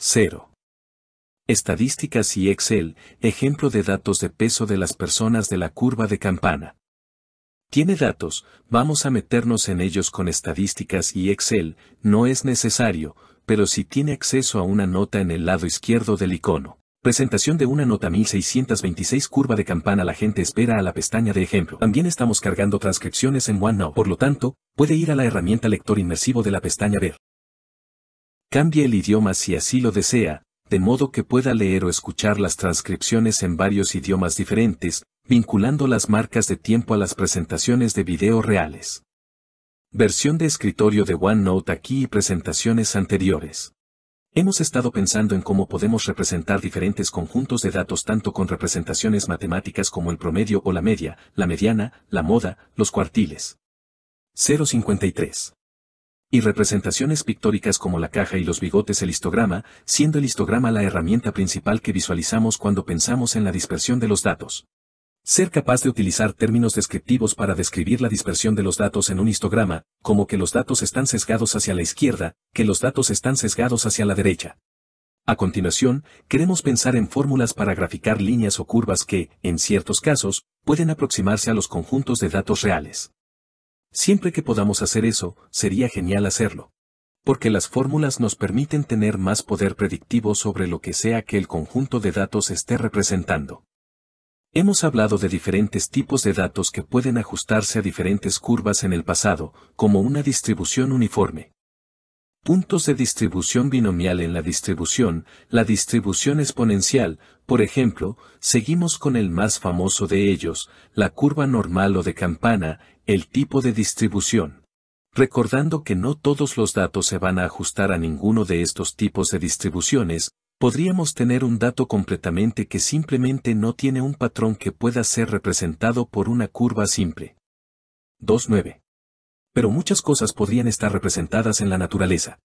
0. Estadísticas y Excel, ejemplo de datos de peso de las personas de la curva de campana. Tiene datos, vamos a meternos en ellos con estadísticas y Excel, no es necesario, pero si tiene acceso a una nota en el lado izquierdo del icono. Presentación de una nota 1626 curva de campana la gente espera a la pestaña de ejemplo. También estamos cargando transcripciones en OneNote, por lo tanto, puede ir a la herramienta lector inmersivo de la pestaña ver. Cambie el idioma si así lo desea, de modo que pueda leer o escuchar las transcripciones en varios idiomas diferentes, vinculando las marcas de tiempo a las presentaciones de video reales. Versión de escritorio de OneNote aquí y presentaciones anteriores. Hemos estado pensando en cómo podemos representar diferentes conjuntos de datos tanto con representaciones matemáticas como el promedio o la media, la mediana, la moda, los cuartiles. 053 y representaciones pictóricas como la caja y los bigotes el histograma, siendo el histograma la herramienta principal que visualizamos cuando pensamos en la dispersión de los datos. Ser capaz de utilizar términos descriptivos para describir la dispersión de los datos en un histograma, como que los datos están sesgados hacia la izquierda, que los datos están sesgados hacia la derecha. A continuación, queremos pensar en fórmulas para graficar líneas o curvas que, en ciertos casos, pueden aproximarse a los conjuntos de datos reales. Siempre que podamos hacer eso, sería genial hacerlo. Porque las fórmulas nos permiten tener más poder predictivo sobre lo que sea que el conjunto de datos esté representando. Hemos hablado de diferentes tipos de datos que pueden ajustarse a diferentes curvas en el pasado, como una distribución uniforme. Puntos de distribución binomial en la distribución, la distribución exponencial, por ejemplo, seguimos con el más famoso de ellos, la curva normal o de campana, el tipo de distribución. Recordando que no todos los datos se van a ajustar a ninguno de estos tipos de distribuciones, podríamos tener un dato completamente que simplemente no tiene un patrón que pueda ser representado por una curva simple. 2.9. Pero muchas cosas podrían estar representadas en la naturaleza.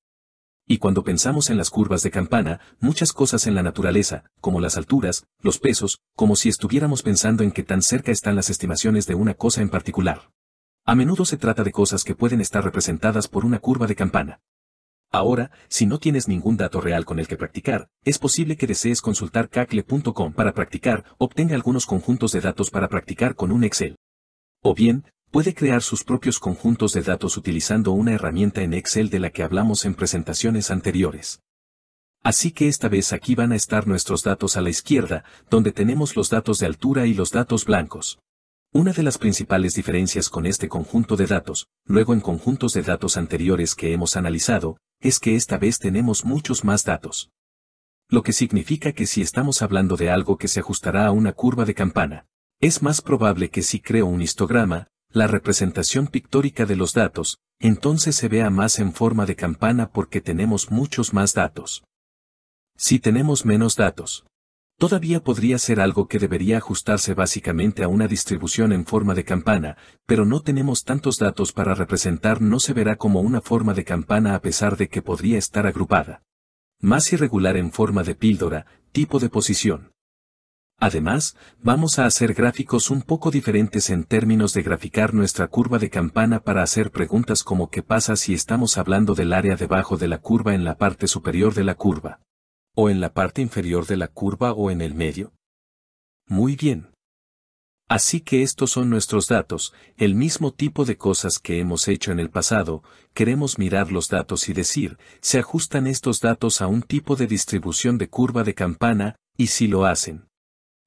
Y cuando pensamos en las curvas de campana, muchas cosas en la naturaleza, como las alturas, los pesos, como si estuviéramos pensando en qué tan cerca están las estimaciones de una cosa en particular. A menudo se trata de cosas que pueden estar representadas por una curva de campana. Ahora, si no tienes ningún dato real con el que practicar, es posible que desees consultar cacle.com para practicar, obtenga algunos conjuntos de datos para practicar con un Excel. O bien, puede crear sus propios conjuntos de datos utilizando una herramienta en Excel de la que hablamos en presentaciones anteriores. Así que esta vez aquí van a estar nuestros datos a la izquierda, donde tenemos los datos de altura y los datos blancos. Una de las principales diferencias con este conjunto de datos, luego en conjuntos de datos anteriores que hemos analizado, es que esta vez tenemos muchos más datos. Lo que significa que si estamos hablando de algo que se ajustará a una curva de campana, es más probable que si creo un histograma, la representación pictórica de los datos, entonces se vea más en forma de campana porque tenemos muchos más datos. Si tenemos menos datos, Todavía podría ser algo que debería ajustarse básicamente a una distribución en forma de campana, pero no tenemos tantos datos para representar no se verá como una forma de campana a pesar de que podría estar agrupada. Más irregular en forma de píldora, tipo de posición. Además, vamos a hacer gráficos un poco diferentes en términos de graficar nuestra curva de campana para hacer preguntas como qué pasa si estamos hablando del área debajo de la curva en la parte superior de la curva. ¿O en la parte inferior de la curva o en el medio? Muy bien. Así que estos son nuestros datos, el mismo tipo de cosas que hemos hecho en el pasado, queremos mirar los datos y decir, se ajustan estos datos a un tipo de distribución de curva de campana, y si lo hacen.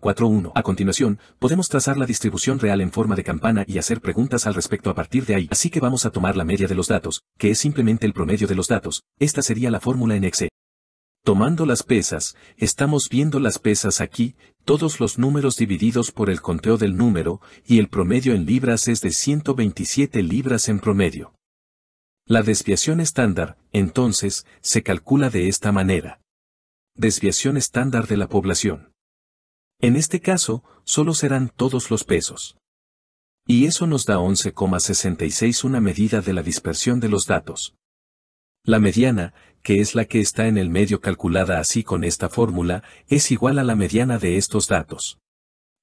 4.1. A continuación, podemos trazar la distribución real en forma de campana y hacer preguntas al respecto a partir de ahí. Así que vamos a tomar la media de los datos, que es simplemente el promedio de los datos, esta sería la fórmula en Excel. Tomando las pesas, estamos viendo las pesas aquí, todos los números divididos por el conteo del número, y el promedio en libras es de 127 libras en promedio. La desviación estándar, entonces, se calcula de esta manera. Desviación estándar de la población. En este caso, solo serán todos los pesos. Y eso nos da 11,66 una medida de la dispersión de los datos. La mediana, que es la que está en el medio calculada así con esta fórmula, es igual a la mediana de estos datos.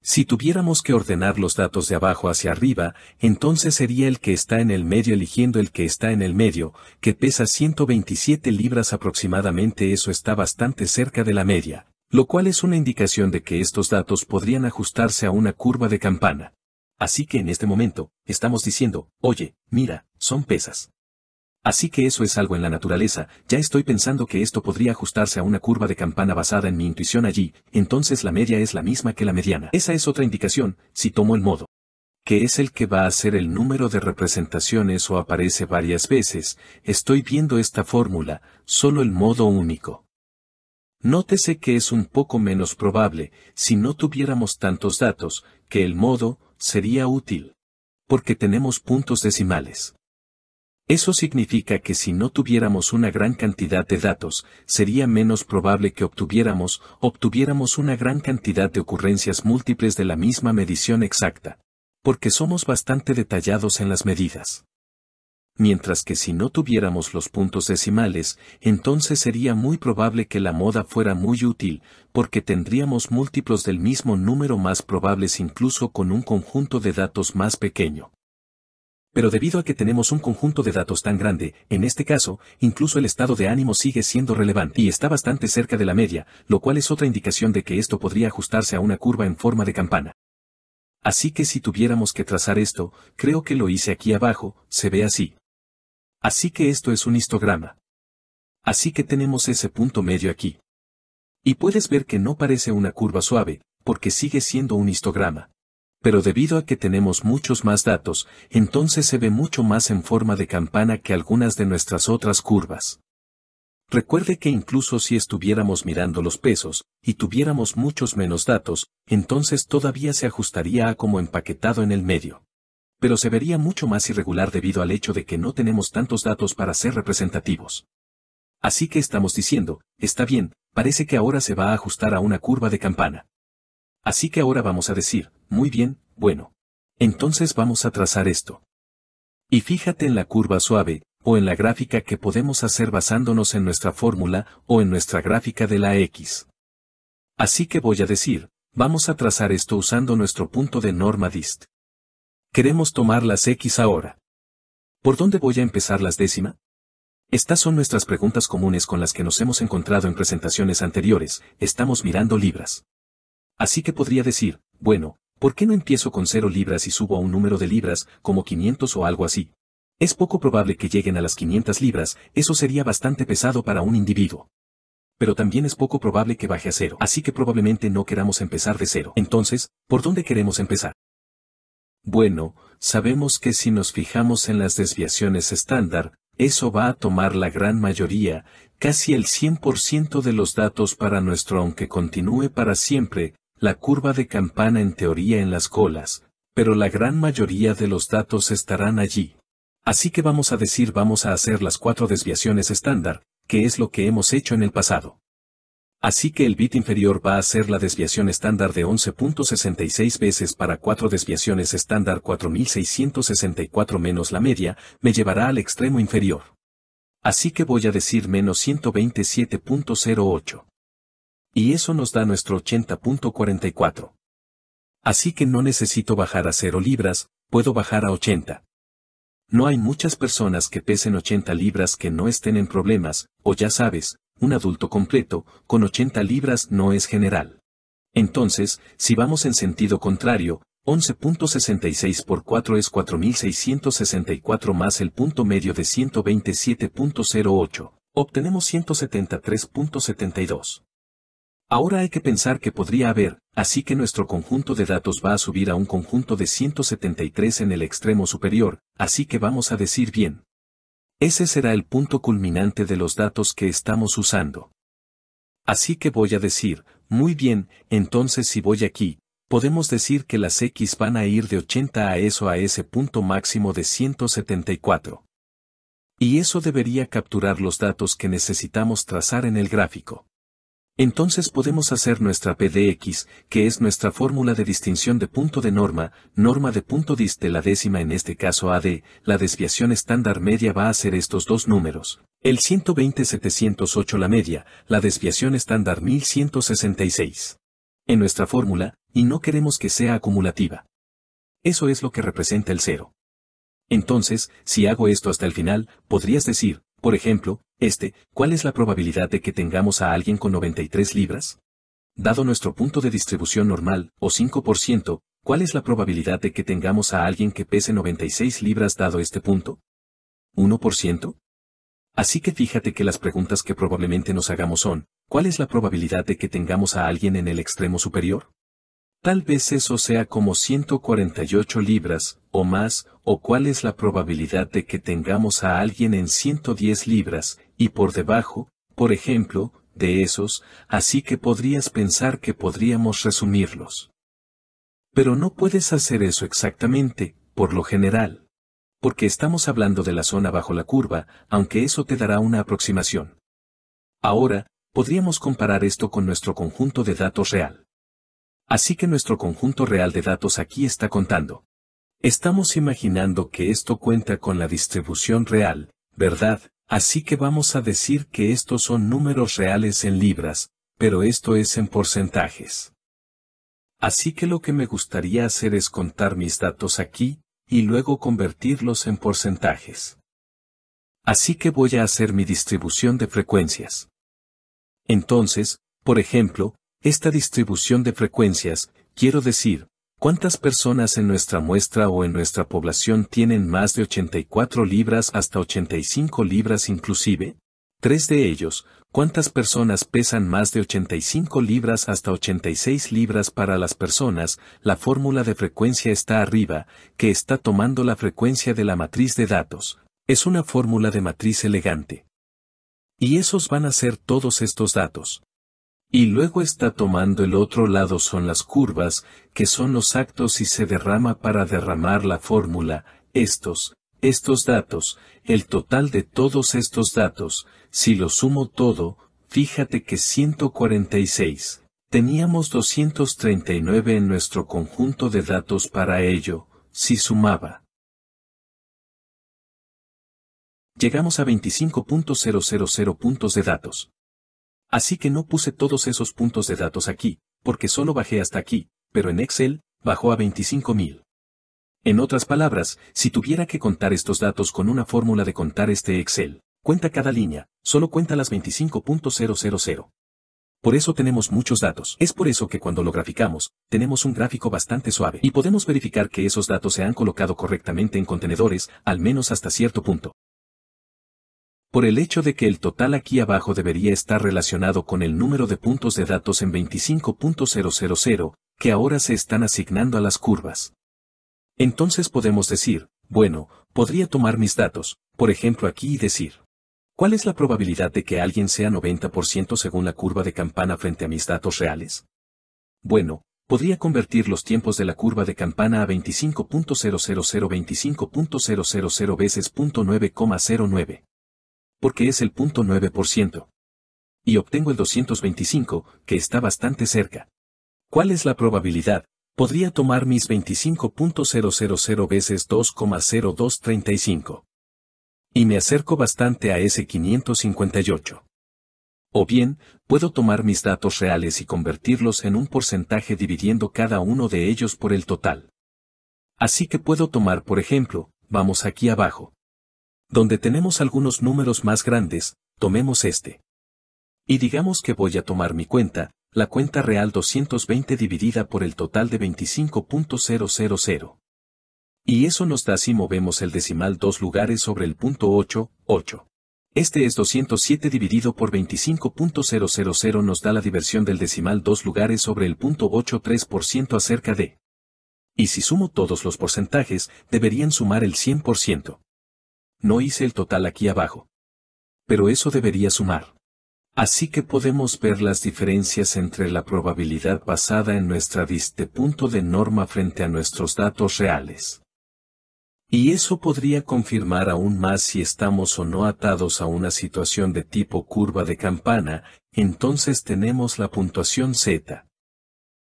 Si tuviéramos que ordenar los datos de abajo hacia arriba, entonces sería el que está en el medio eligiendo el que está en el medio, que pesa 127 libras aproximadamente, eso está bastante cerca de la media, lo cual es una indicación de que estos datos podrían ajustarse a una curva de campana. Así que en este momento, estamos diciendo, oye, mira, son pesas. Así que eso es algo en la naturaleza, ya estoy pensando que esto podría ajustarse a una curva de campana basada en mi intuición allí, entonces la media es la misma que la mediana. Esa es otra indicación, si tomo el modo que es el que va a ser el número de representaciones o aparece varias veces, estoy viendo esta fórmula, solo el modo único. Nótese que es un poco menos probable, si no tuviéramos tantos datos, que el modo sería útil. Porque tenemos puntos decimales. Eso significa que si no tuviéramos una gran cantidad de datos, sería menos probable que obtuviéramos, obtuviéramos una gran cantidad de ocurrencias múltiples de la misma medición exacta, porque somos bastante detallados en las medidas. Mientras que si no tuviéramos los puntos decimales, entonces sería muy probable que la moda fuera muy útil, porque tendríamos múltiplos del mismo número más probables incluso con un conjunto de datos más pequeño. Pero debido a que tenemos un conjunto de datos tan grande, en este caso, incluso el estado de ánimo sigue siendo relevante y está bastante cerca de la media, lo cual es otra indicación de que esto podría ajustarse a una curva en forma de campana. Así que si tuviéramos que trazar esto, creo que lo hice aquí abajo, se ve así. Así que esto es un histograma. Así que tenemos ese punto medio aquí. Y puedes ver que no parece una curva suave, porque sigue siendo un histograma pero debido a que tenemos muchos más datos, entonces se ve mucho más en forma de campana que algunas de nuestras otras curvas. Recuerde que incluso si estuviéramos mirando los pesos, y tuviéramos muchos menos datos, entonces todavía se ajustaría a como empaquetado en el medio. Pero se vería mucho más irregular debido al hecho de que no tenemos tantos datos para ser representativos. Así que estamos diciendo, está bien, parece que ahora se va a ajustar a una curva de campana. Así que ahora vamos a decir, muy bien, bueno. Entonces vamos a trazar esto. Y fíjate en la curva suave, o en la gráfica que podemos hacer basándonos en nuestra fórmula o en nuestra gráfica de la X. Así que voy a decir, vamos a trazar esto usando nuestro punto de norma dist. Queremos tomar las X ahora. ¿Por dónde voy a empezar las décima? Estas son nuestras preguntas comunes con las que nos hemos encontrado en presentaciones anteriores, estamos mirando libras. Así que podría decir, bueno, ¿Por qué no empiezo con cero libras y subo a un número de libras, como 500 o algo así? Es poco probable que lleguen a las 500 libras, eso sería bastante pesado para un individuo. Pero también es poco probable que baje a cero, así que probablemente no queramos empezar de cero. Entonces, ¿por dónde queremos empezar? Bueno, sabemos que si nos fijamos en las desviaciones estándar, eso va a tomar la gran mayoría, casi el 100% de los datos para nuestro aunque continúe para siempre, la curva de campana en teoría en las colas, pero la gran mayoría de los datos estarán allí. Así que vamos a decir vamos a hacer las cuatro desviaciones estándar, que es lo que hemos hecho en el pasado. Así que el bit inferior va a ser la desviación estándar de 11.66 veces para cuatro desviaciones estándar 4664 menos la media, me llevará al extremo inferior. Así que voy a decir menos 127.08. Y eso nos da nuestro 80.44. Así que no necesito bajar a 0 libras, puedo bajar a 80. No hay muchas personas que pesen 80 libras que no estén en problemas, o ya sabes, un adulto completo, con 80 libras no es general. Entonces, si vamos en sentido contrario, 11.66 por 4 es 4.664 más el punto medio de 127.08, obtenemos 173.72. Ahora hay que pensar que podría haber, así que nuestro conjunto de datos va a subir a un conjunto de 173 en el extremo superior, así que vamos a decir bien. Ese será el punto culminante de los datos que estamos usando. Así que voy a decir, muy bien, entonces si voy aquí, podemos decir que las X van a ir de 80 a eso a ese punto máximo de 174. Y eso debería capturar los datos que necesitamos trazar en el gráfico. Entonces podemos hacer nuestra PDX, que es nuestra fórmula de distinción de punto de norma, norma de punto dist de la décima en este caso AD, la desviación estándar media va a ser estos dos números. El 120-708 la media, la desviación estándar 1166. En nuestra fórmula, y no queremos que sea acumulativa. Eso es lo que representa el cero. Entonces, si hago esto hasta el final, podrías decir, por ejemplo, este, ¿cuál es la probabilidad de que tengamos a alguien con 93 libras? Dado nuestro punto de distribución normal, o 5%, ¿cuál es la probabilidad de que tengamos a alguien que pese 96 libras dado este punto? ¿1%? Así que fíjate que las preguntas que probablemente nos hagamos son, ¿cuál es la probabilidad de que tengamos a alguien en el extremo superior? Tal vez eso sea como 148 libras, o más, o cuál es la probabilidad de que tengamos a alguien en 110 libras, y por debajo, por ejemplo, de esos, así que podrías pensar que podríamos resumirlos. Pero no puedes hacer eso exactamente, por lo general. Porque estamos hablando de la zona bajo la curva, aunque eso te dará una aproximación. Ahora, podríamos comparar esto con nuestro conjunto de datos real. Así que nuestro conjunto real de datos aquí está contando. Estamos imaginando que esto cuenta con la distribución real, ¿verdad? Así que vamos a decir que estos son números reales en libras, pero esto es en porcentajes. Así que lo que me gustaría hacer es contar mis datos aquí, y luego convertirlos en porcentajes. Así que voy a hacer mi distribución de frecuencias. Entonces, por ejemplo, esta distribución de frecuencias, quiero decir, ¿Cuántas personas en nuestra muestra o en nuestra población tienen más de 84 libras hasta 85 libras inclusive? Tres de ellos, ¿cuántas personas pesan más de 85 libras hasta 86 libras para las personas? La fórmula de frecuencia está arriba, que está tomando la frecuencia de la matriz de datos. Es una fórmula de matriz elegante. Y esos van a ser todos estos datos. Y luego está tomando el otro lado son las curvas, que son los actos y se derrama para derramar la fórmula, estos, estos datos, el total de todos estos datos, si lo sumo todo, fíjate que 146. Teníamos 239 en nuestro conjunto de datos para ello, si sumaba. Llegamos a 25.000 puntos de datos. Así que no puse todos esos puntos de datos aquí, porque solo bajé hasta aquí, pero en Excel, bajó a 25.000. En otras palabras, si tuviera que contar estos datos con una fórmula de contar este Excel, cuenta cada línea, solo cuenta las 25.000. Por eso tenemos muchos datos. Es por eso que cuando lo graficamos, tenemos un gráfico bastante suave y podemos verificar que esos datos se han colocado correctamente en contenedores, al menos hasta cierto punto por el hecho de que el total aquí abajo debería estar relacionado con el número de puntos de datos en 25.000, que ahora se están asignando a las curvas. Entonces podemos decir, bueno, podría tomar mis datos, por ejemplo aquí y decir, ¿cuál es la probabilidad de que alguien sea 90% según la curva de campana frente a mis datos reales? Bueno, podría convertir los tiempos de la curva de campana a 25.000 25.000 veces .9,09 porque es el 0.9%. Y obtengo el 225, que está bastante cerca. ¿Cuál es la probabilidad? Podría tomar mis 25.000 veces 2,0235. Y me acerco bastante a ese 558. O bien, puedo tomar mis datos reales y convertirlos en un porcentaje dividiendo cada uno de ellos por el total. Así que puedo tomar, por ejemplo, vamos aquí abajo, donde tenemos algunos números más grandes, tomemos este. Y digamos que voy a tomar mi cuenta, la cuenta real 220 dividida por el total de 25.000. Y eso nos da si movemos el decimal dos lugares sobre el punto 8, 8. Este es 207 dividido por 25.000 nos da la diversión del decimal dos lugares sobre el punto 83% acerca de. Y si sumo todos los porcentajes, deberían sumar el 100% no hice el total aquí abajo. Pero eso debería sumar. Así que podemos ver las diferencias entre la probabilidad basada en nuestra diste punto de norma frente a nuestros datos reales. Y eso podría confirmar aún más si estamos o no atados a una situación de tipo curva de campana, entonces tenemos la puntuación Z.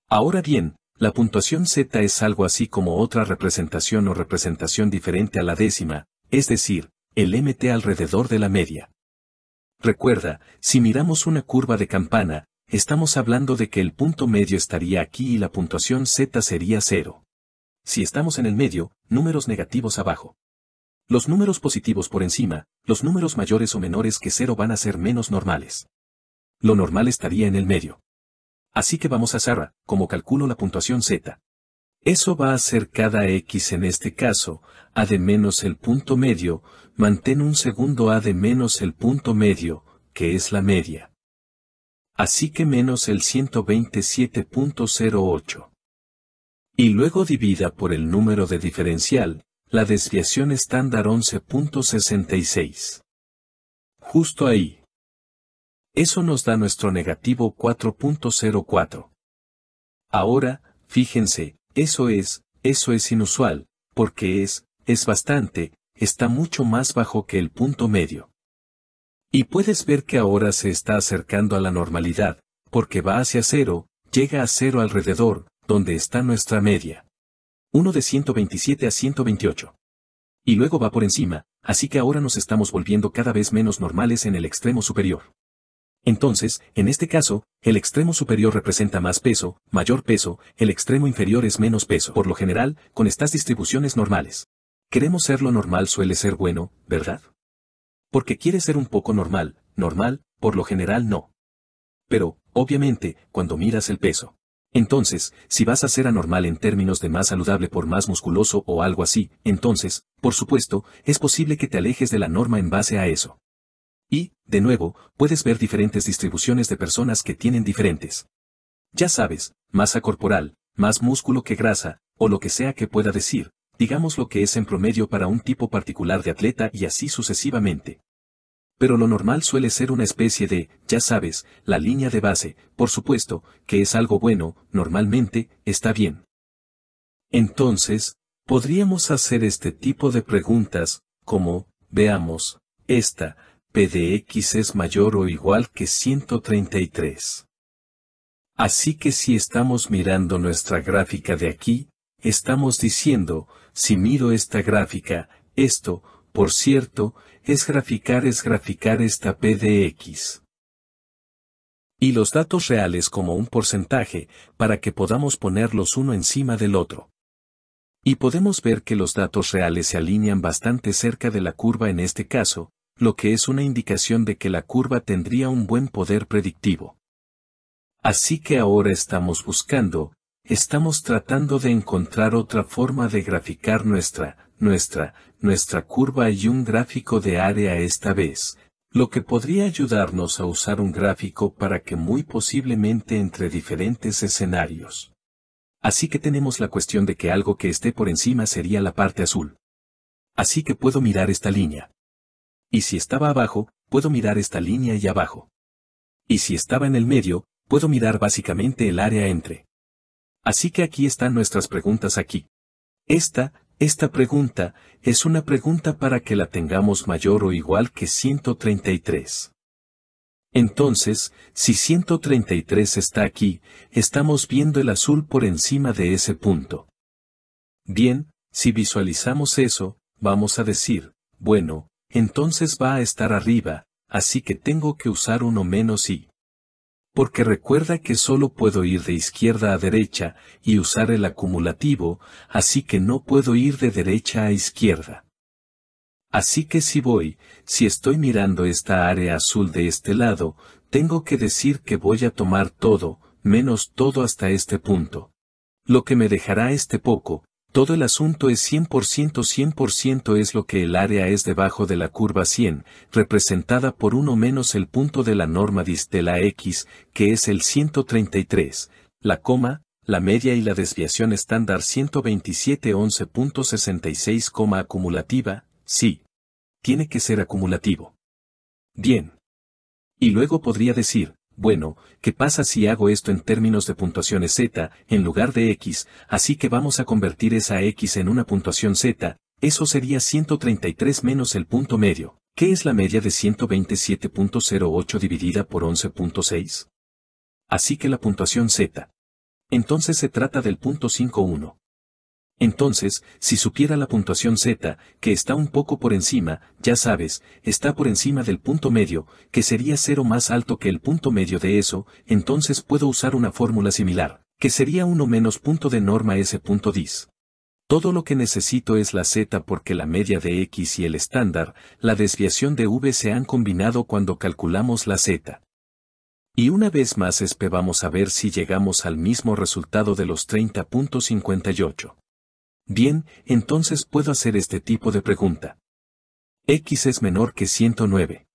Ahora bien, la puntuación Z es algo así como otra representación o representación diferente a la décima, es decir, el MT alrededor de la media. Recuerda, si miramos una curva de campana, estamos hablando de que el punto medio estaría aquí y la puntuación Z sería cero. Si estamos en el medio, números negativos abajo. Los números positivos por encima, los números mayores o menores que cero van a ser menos normales. Lo normal estaría en el medio. Así que vamos a zara como calculo la puntuación Z. Eso va a ser cada x en este caso, a de menos el punto medio, mantén un segundo a de menos el punto medio, que es la media. Así que menos el 127.08. Y luego divida por el número de diferencial, la desviación estándar 11.66. Justo ahí. Eso nos da nuestro negativo 4.04. Ahora, fíjense, eso es, eso es inusual, porque es, es bastante, está mucho más bajo que el punto medio. Y puedes ver que ahora se está acercando a la normalidad, porque va hacia cero, llega a cero alrededor, donde está nuestra media. Uno de 127 a 128. Y luego va por encima, así que ahora nos estamos volviendo cada vez menos normales en el extremo superior. Entonces, en este caso, el extremo superior representa más peso, mayor peso, el extremo inferior es menos peso. Por lo general, con estas distribuciones normales. Queremos ser lo normal suele ser bueno, ¿verdad? Porque quiere ser un poco normal, normal, por lo general no. Pero, obviamente, cuando miras el peso. Entonces, si vas a ser anormal en términos de más saludable por más musculoso o algo así, entonces, por supuesto, es posible que te alejes de la norma en base a eso. Y, de nuevo, puedes ver diferentes distribuciones de personas que tienen diferentes. Ya sabes, masa corporal, más músculo que grasa, o lo que sea que pueda decir, digamos lo que es en promedio para un tipo particular de atleta y así sucesivamente. Pero lo normal suele ser una especie de, ya sabes, la línea de base, por supuesto, que es algo bueno, normalmente, está bien. Entonces, podríamos hacer este tipo de preguntas, como, veamos, esta, P de X es mayor o igual que 133. Así que si estamos mirando nuestra gráfica de aquí, estamos diciendo, si miro esta gráfica, esto, por cierto, es graficar es graficar esta P de X. Y los datos reales como un porcentaje, para que podamos ponerlos uno encima del otro. Y podemos ver que los datos reales se alinean bastante cerca de la curva en este caso, lo que es una indicación de que la curva tendría un buen poder predictivo. Así que ahora estamos buscando, estamos tratando de encontrar otra forma de graficar nuestra, nuestra, nuestra curva y un gráfico de área esta vez, lo que podría ayudarnos a usar un gráfico para que muy posiblemente entre diferentes escenarios. Así que tenemos la cuestión de que algo que esté por encima sería la parte azul. Así que puedo mirar esta línea y si estaba abajo, puedo mirar esta línea y abajo. Y si estaba en el medio, puedo mirar básicamente el área entre. Así que aquí están nuestras preguntas aquí. Esta, esta pregunta, es una pregunta para que la tengamos mayor o igual que 133. Entonces, si 133 está aquí, estamos viendo el azul por encima de ese punto. Bien, si visualizamos eso, vamos a decir, bueno, entonces va a estar arriba, así que tengo que usar uno menos y. Porque recuerda que solo puedo ir de izquierda a derecha y usar el acumulativo, así que no puedo ir de derecha a izquierda. Así que si voy, si estoy mirando esta área azul de este lado, tengo que decir que voy a tomar todo, menos todo hasta este punto. Lo que me dejará este poco, todo el asunto es 100% 100% es lo que el área es debajo de la curva 100, representada por 1 menos el punto de la norma distela la X, que es el 133, la coma, la media y la desviación estándar 127 11.66 coma acumulativa, sí. Tiene que ser acumulativo. Bien. Y luego podría decir, bueno, ¿qué pasa si hago esto en términos de puntuaciones z, en lugar de x, así que vamos a convertir esa x en una puntuación z, eso sería 133 menos el punto medio. ¿Qué es la media de 127.08 dividida por 11.6? Así que la puntuación z. Entonces se trata del punto 51. Entonces, si supiera la puntuación z, que está un poco por encima, ya sabes, está por encima del punto medio, que sería cero más alto que el punto medio de eso, entonces puedo usar una fórmula similar, que sería 1 menos punto de norma ese punto dis. Todo lo que necesito es la z porque la media de x y el estándar, la desviación de v se han combinado cuando calculamos la z. Y una vez más esperamos a ver si llegamos al mismo resultado de los 30.58. Bien, entonces puedo hacer este tipo de pregunta. X es menor que 109.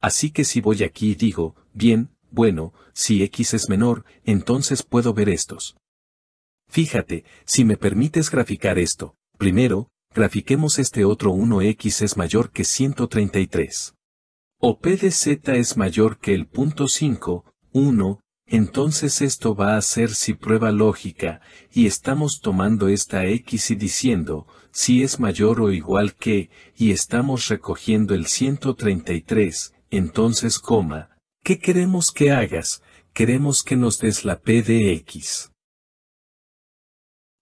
Así que si voy aquí y digo, bien, bueno, si X es menor, entonces puedo ver estos. Fíjate, si me permites graficar esto, primero, grafiquemos este otro 1x es mayor que 133. O p de z es mayor que el punto 5, 1, entonces esto va a ser si prueba lógica, y estamos tomando esta x y diciendo, si es mayor o igual que, y estamos recogiendo el 133, entonces coma, ¿qué queremos que hagas? Queremos que nos des la p de x.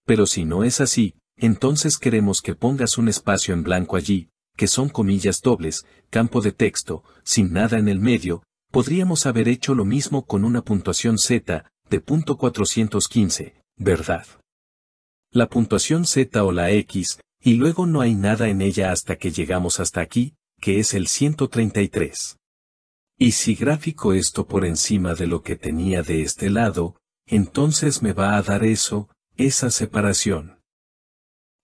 Pero si no es así, entonces queremos que pongas un espacio en blanco allí, que son comillas dobles, campo de texto, sin nada en el medio, podríamos haber hecho lo mismo con una puntuación Z, de punto 415, ¿verdad? La puntuación Z o la X, y luego no hay nada en ella hasta que llegamos hasta aquí, que es el 133. Y si gráfico esto por encima de lo que tenía de este lado, entonces me va a dar eso, esa separación.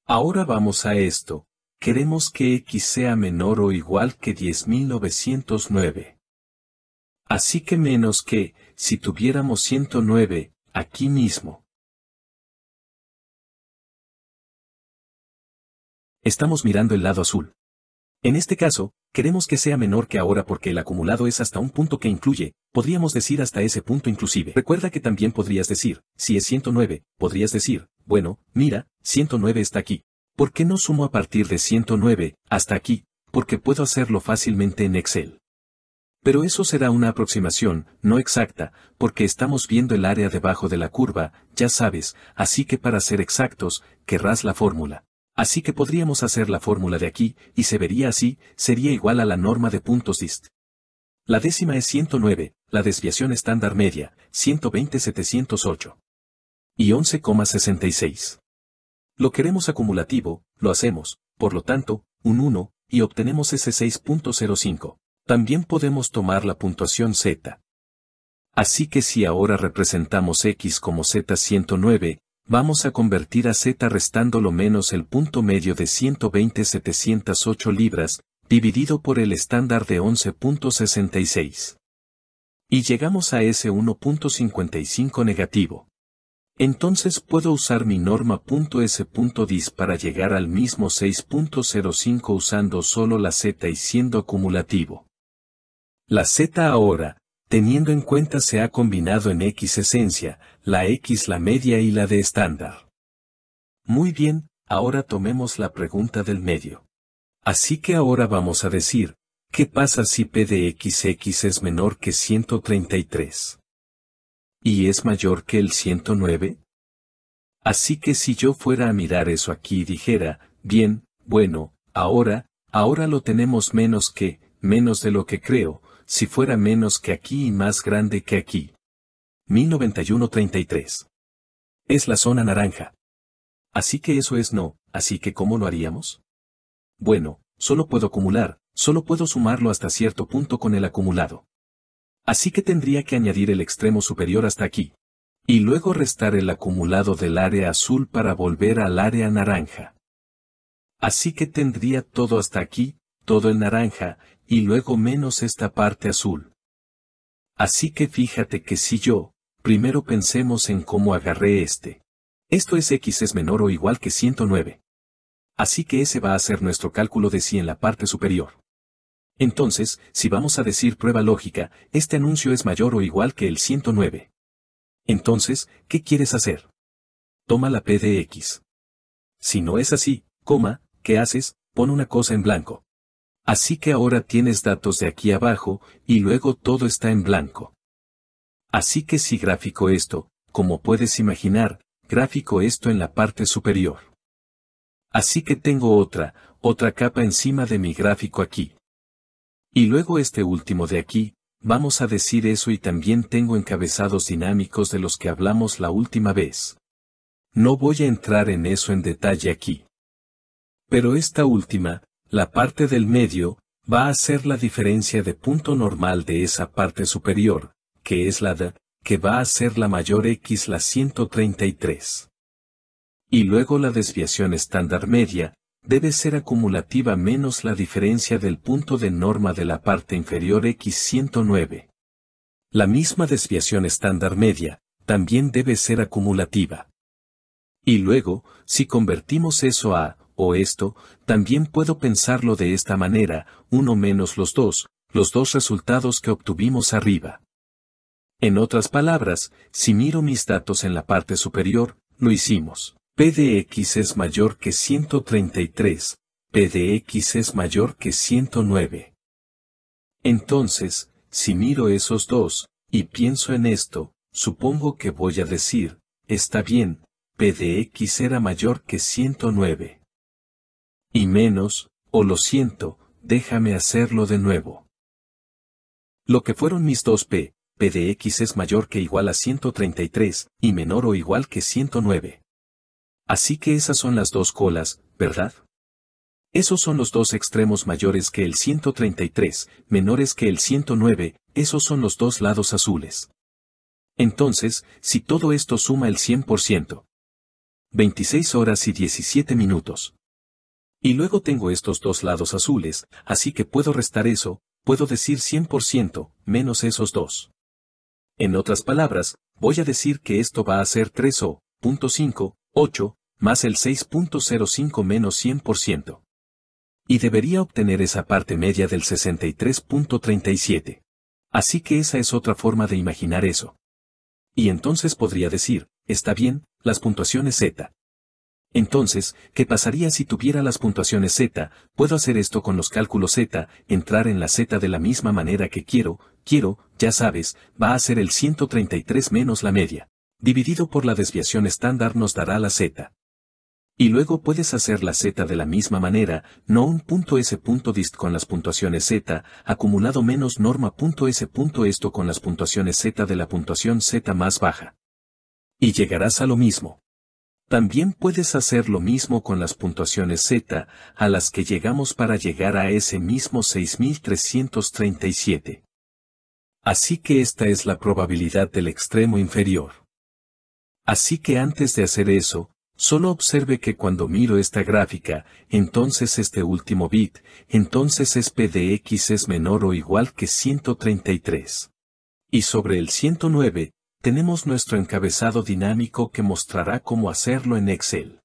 Ahora vamos a esto, queremos que X sea menor o igual que 10.909. Así que menos que, si tuviéramos 109, aquí mismo. Estamos mirando el lado azul. En este caso, queremos que sea menor que ahora porque el acumulado es hasta un punto que incluye, podríamos decir hasta ese punto inclusive. Recuerda que también podrías decir, si es 109, podrías decir, bueno, mira, 109 está aquí. ¿Por qué no sumo a partir de 109, hasta aquí? Porque puedo hacerlo fácilmente en Excel. Pero eso será una aproximación, no exacta, porque estamos viendo el área debajo de la curva, ya sabes, así que para ser exactos, querrás la fórmula. Así que podríamos hacer la fórmula de aquí, y se vería así, sería igual a la norma de puntos dist. La décima es 109, la desviación estándar media, 120.708 Y 11,66. Lo queremos acumulativo, lo hacemos, por lo tanto, un 1, y obtenemos ese 6.05. También podemos tomar la puntuación z. Así que si ahora representamos x como z109, vamos a convertir a z restando lo menos el punto medio de 120,708 libras, dividido por el estándar de 11.66. Y llegamos a ese 1.55 negativo. Entonces puedo usar mi norma norma.s.dis para llegar al mismo 6.05 usando solo la z y siendo acumulativo. La Z ahora, teniendo en cuenta se ha combinado en X esencia, la X la media y la de estándar. Muy bien, ahora tomemos la pregunta del medio. Así que ahora vamos a decir, ¿qué pasa si P de XX es menor que 133? ¿Y es mayor que el 109? Así que si yo fuera a mirar eso aquí y dijera, bien, bueno, ahora, ahora lo tenemos menos que, menos de lo que creo, si fuera menos que aquí y más grande que aquí. 1091 Es la zona naranja. Así que eso es no, así que ¿cómo lo haríamos? Bueno, solo puedo acumular, solo puedo sumarlo hasta cierto punto con el acumulado. Así que tendría que añadir el extremo superior hasta aquí. Y luego restar el acumulado del área azul para volver al área naranja. Así que tendría todo hasta aquí, todo en naranja, y luego menos esta parte azul. Así que fíjate que si yo, primero pensemos en cómo agarré este. Esto es x es menor o igual que 109. Así que ese va a ser nuestro cálculo de si en la parte superior. Entonces, si vamos a decir prueba lógica, este anuncio es mayor o igual que el 109. Entonces, ¿qué quieres hacer? Toma la p de x. Si no es así, coma, ¿qué haces? Pon una cosa en blanco. Así que ahora tienes datos de aquí abajo, y luego todo está en blanco. Así que si gráfico esto, como puedes imaginar, gráfico esto en la parte superior. Así que tengo otra, otra capa encima de mi gráfico aquí. Y luego este último de aquí, vamos a decir eso y también tengo encabezados dinámicos de los que hablamos la última vez. No voy a entrar en eso en detalle aquí. Pero esta última, la parte del medio, va a ser la diferencia de punto normal de esa parte superior, que es la de, que va a ser la mayor x la 133. Y luego la desviación estándar media, debe ser acumulativa menos la diferencia del punto de norma de la parte inferior x 109. La misma desviación estándar media, también debe ser acumulativa. Y luego, si convertimos eso a o esto, también puedo pensarlo de esta manera, uno menos los dos, los dos resultados que obtuvimos arriba. En otras palabras, si miro mis datos en la parte superior, lo hicimos. P de x es mayor que 133, P de x es mayor que 109. Entonces, si miro esos dos, y pienso en esto, supongo que voy a decir, está bien, P de x era mayor que 109 y menos, o oh, lo siento, déjame hacerlo de nuevo. Lo que fueron mis dos p p de x es mayor que igual a 133, y menor o igual que 109. Así que esas son las dos colas, ¿verdad? Esos son los dos extremos mayores que el 133, menores que el 109, esos son los dos lados azules. Entonces, si todo esto suma el 100%. 26 horas y 17 minutos. Y luego tengo estos dos lados azules, así que puedo restar eso, puedo decir 100% menos esos dos. En otras palabras, voy a decir que esto va a ser 3 o, 8, más el 6.05 menos 100%. Y debería obtener esa parte media del 63.37. Así que esa es otra forma de imaginar eso. Y entonces podría decir, está bien, las puntuaciones Z, entonces, ¿qué pasaría si tuviera las puntuaciones z? Puedo hacer esto con los cálculos z, entrar en la z de la misma manera que quiero, quiero, ya sabes, va a ser el 133 menos la media. Dividido por la desviación estándar nos dará la z. Y luego puedes hacer la z de la misma manera, no un punto s punto dist con las puntuaciones z, acumulado menos norma punto s punto esto con las puntuaciones z de la puntuación z más baja. Y llegarás a lo mismo. También puedes hacer lo mismo con las puntuaciones Z, a las que llegamos para llegar a ese mismo 6337. Así que esta es la probabilidad del extremo inferior. Así que antes de hacer eso, solo observe que cuando miro esta gráfica, entonces este último bit, entonces es P de X es menor o igual que 133. Y sobre el 109, tenemos nuestro encabezado dinámico que mostrará cómo hacerlo en Excel.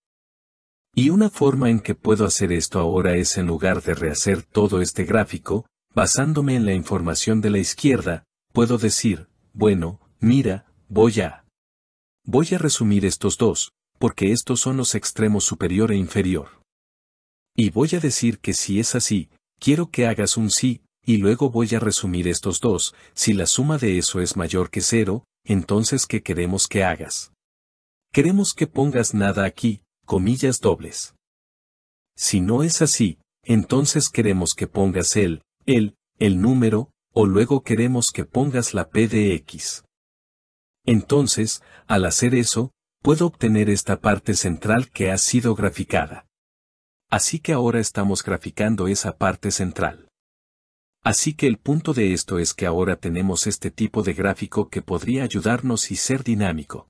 Y una forma en que puedo hacer esto ahora es en lugar de rehacer todo este gráfico, basándome en la información de la izquierda, puedo decir, bueno, mira, voy a... Voy a resumir estos dos, porque estos son los extremos superior e inferior. Y voy a decir que si es así, quiero que hagas un sí, y luego voy a resumir estos dos, si la suma de eso es mayor que cero, entonces ¿qué queremos que hagas? Queremos que pongas nada aquí, comillas dobles. Si no es así, entonces queremos que pongas el, el, el número, o luego queremos que pongas la P de X. Entonces, al hacer eso, puedo obtener esta parte central que ha sido graficada. Así que ahora estamos graficando esa parte central. Así que el punto de esto es que ahora tenemos este tipo de gráfico que podría ayudarnos y ser dinámico.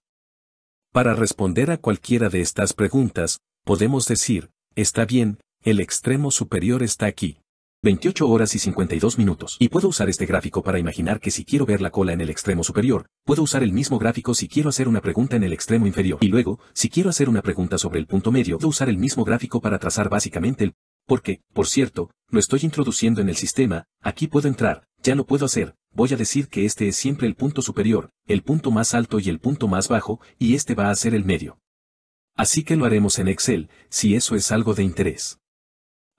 Para responder a cualquiera de estas preguntas, podemos decir, está bien, el extremo superior está aquí. 28 horas y 52 minutos. Y puedo usar este gráfico para imaginar que si quiero ver la cola en el extremo superior, puedo usar el mismo gráfico si quiero hacer una pregunta en el extremo inferior. Y luego, si quiero hacer una pregunta sobre el punto medio, puedo usar el mismo gráfico para trazar básicamente el porque, por cierto, lo estoy introduciendo en el sistema, aquí puedo entrar, ya lo puedo hacer, voy a decir que este es siempre el punto superior, el punto más alto y el punto más bajo, y este va a ser el medio. Así que lo haremos en Excel, si eso es algo de interés.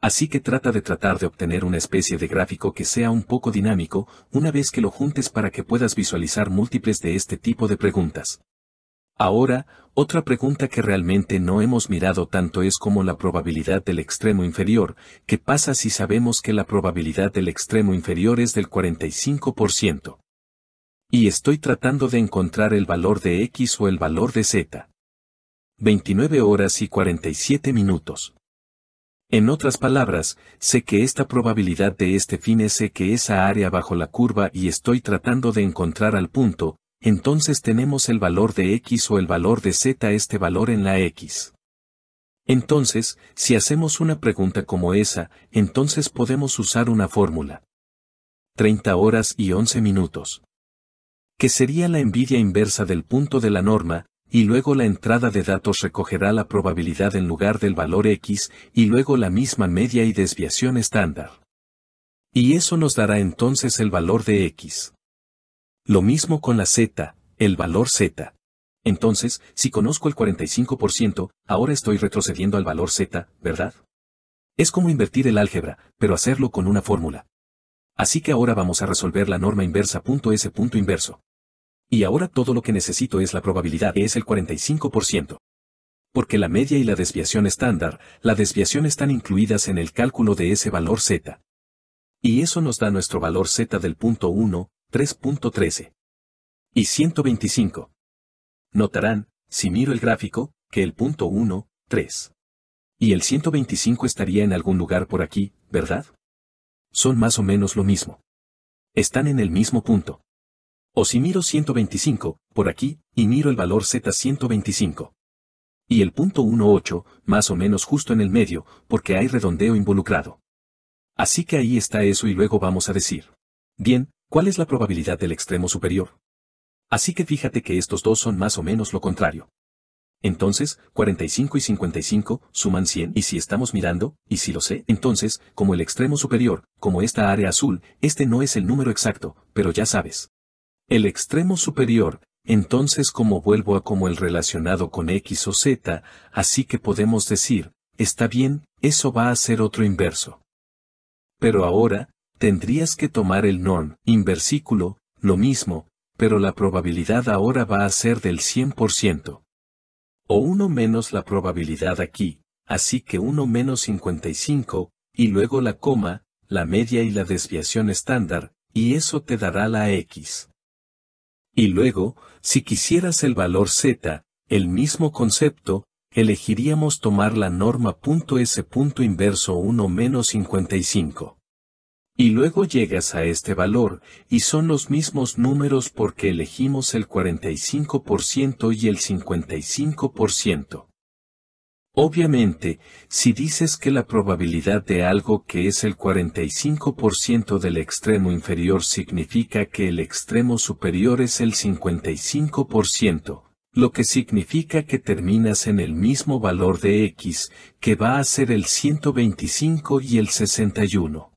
Así que trata de tratar de obtener una especie de gráfico que sea un poco dinámico, una vez que lo juntes para que puedas visualizar múltiples de este tipo de preguntas. Ahora, otra pregunta que realmente no hemos mirado tanto es como la probabilidad del extremo inferior, ¿qué pasa si sabemos que la probabilidad del extremo inferior es del 45%? Y estoy tratando de encontrar el valor de X o el valor de Z. 29 horas y 47 minutos. En otras palabras, sé que esta probabilidad de este fin es que esa área bajo la curva y estoy tratando de encontrar al punto, entonces tenemos el valor de x o el valor de z este valor en la x. Entonces, si hacemos una pregunta como esa, entonces podemos usar una fórmula. 30 horas y 11 minutos. Que sería la envidia inversa del punto de la norma, y luego la entrada de datos recogerá la probabilidad en lugar del valor x, y luego la misma media y desviación estándar. Y eso nos dará entonces el valor de x. Lo mismo con la Z, el valor Z. Entonces, si conozco el 45%, ahora estoy retrocediendo al valor Z, ¿verdad? Es como invertir el álgebra, pero hacerlo con una fórmula. Así que ahora vamos a resolver la norma inversa punto S punto inverso. Y ahora todo lo que necesito es la probabilidad, es el 45%. Porque la media y la desviación estándar, la desviación están incluidas en el cálculo de ese valor z. Y eso nos da nuestro valor z del punto 1, 3.13 y 125. Notarán, si miro el gráfico, que el punto 1, 3 y el 125 estaría en algún lugar por aquí, ¿verdad? Son más o menos lo mismo. Están en el mismo punto. O si miro 125, por aquí, y miro el valor Z125. Y el punto 18, más o menos justo en el medio, porque hay redondeo involucrado. Así que ahí está eso y luego vamos a decir. Bien, ¿Cuál es la probabilidad del extremo superior? Así que fíjate que estos dos son más o menos lo contrario. Entonces, 45 y 55 suman 100 y si estamos mirando, y si lo sé, entonces, como el extremo superior, como esta área azul, este no es el número exacto, pero ya sabes. El extremo superior, entonces como vuelvo a como el relacionado con X o Z, así que podemos decir, está bien, eso va a ser otro inverso. Pero ahora, tendrías que tomar el non-inversículo, lo mismo, pero la probabilidad ahora va a ser del 100%. O 1 menos la probabilidad aquí, así que 1 menos 55, y luego la coma, la media y la desviación estándar, y eso te dará la x. Y luego, si quisieras el valor z, el mismo concepto, elegiríamos tomar la norma .s. inverso 1 menos 55. Y luego llegas a este valor, y son los mismos números porque elegimos el 45% y el 55%. Obviamente, si dices que la probabilidad de algo que es el 45% del extremo inferior significa que el extremo superior es el 55%, lo que significa que terminas en el mismo valor de x, que va a ser el 125 y el 61.